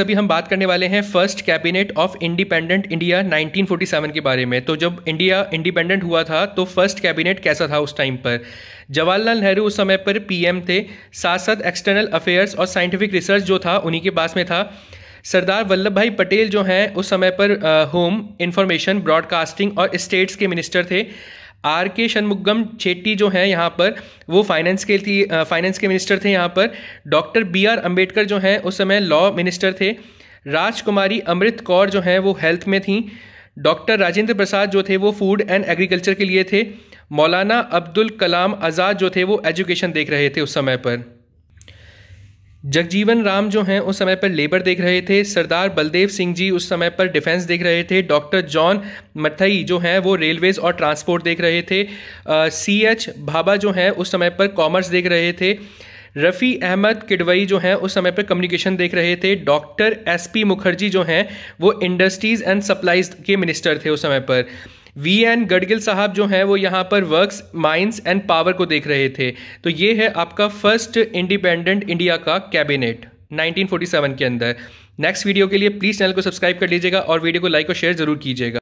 अभी हम बात करने वाले हैं first cabinet of independent India 1947 के बारे में तो जब इंडिया इंडिपेंडेंट हुआ था तो फर्स्ट कैबिनेट कैसा था उस टाइम पर जवाहरलाल नेहरू उस समय पर पीएम थे साथ साथ एक्सटर्नल अफेयर्स और साइंटिफिक रिसर्च जो था उन्हीं के पास में था सरदार वल्लभ भाई पटेल जो हैं उस समय पर होम इंफॉर्मेशन ब्रॉडकास्टिंग और स्टेट्स के मिनिस्टर थे आर के शनमुगम चेट्टी जो हैं यहाँ पर वो फाइनेंस के थी फाइनेंस के मिनिस्टर थे यहाँ पर डॉक्टर बी आर अम्बेडकर जो हैं उस समय लॉ मिनिस्टर थे राजकुमारी अमृत कौर जो हैं वो हेल्थ में थी डॉक्टर राजेंद्र प्रसाद जो थे वो फूड एंड एग्रीकल्चर के लिए थे मौलाना अब्दुल कलाम आज़ाद जो थे वो एजुकेशन देख रहे थे उस समय पर जगजीवन राम जो हैं उस समय पर लेबर देख रहे थे सरदार बलदेव सिंह जी उस समय पर डिफेंस देख रहे थे डॉक्टर जॉन मथई जो हैं वो रेलवेज और ट्रांसपोर्ट देख रहे थे सी एच भाबा जो हैं उस समय पर कॉमर्स देख रहे थे रफ़ी अहमद किडवई जो हैं उस समय पर कम्युनिकेशन देख रहे थे डॉक्टर एस पी मुखर्जी जो हैं वो इंडस्ट्रीज़ एंड सप्लाईज के मिनिस्टर थे उस समय पर वी एन गडगिल साहब जो हैं वो यहाँ पर वर्क्स माइंस एंड पावर को देख रहे थे तो ये है आपका फर्स्ट इंडिपेंडेंट इंडिया का कैबिनेट 1947 के अंदर नेक्स्ट वीडियो के लिए प्लीज़ चैनल को सब्सक्राइब कर लीजिएगा और वीडियो को लाइक और शेयर जरूर कीजिएगा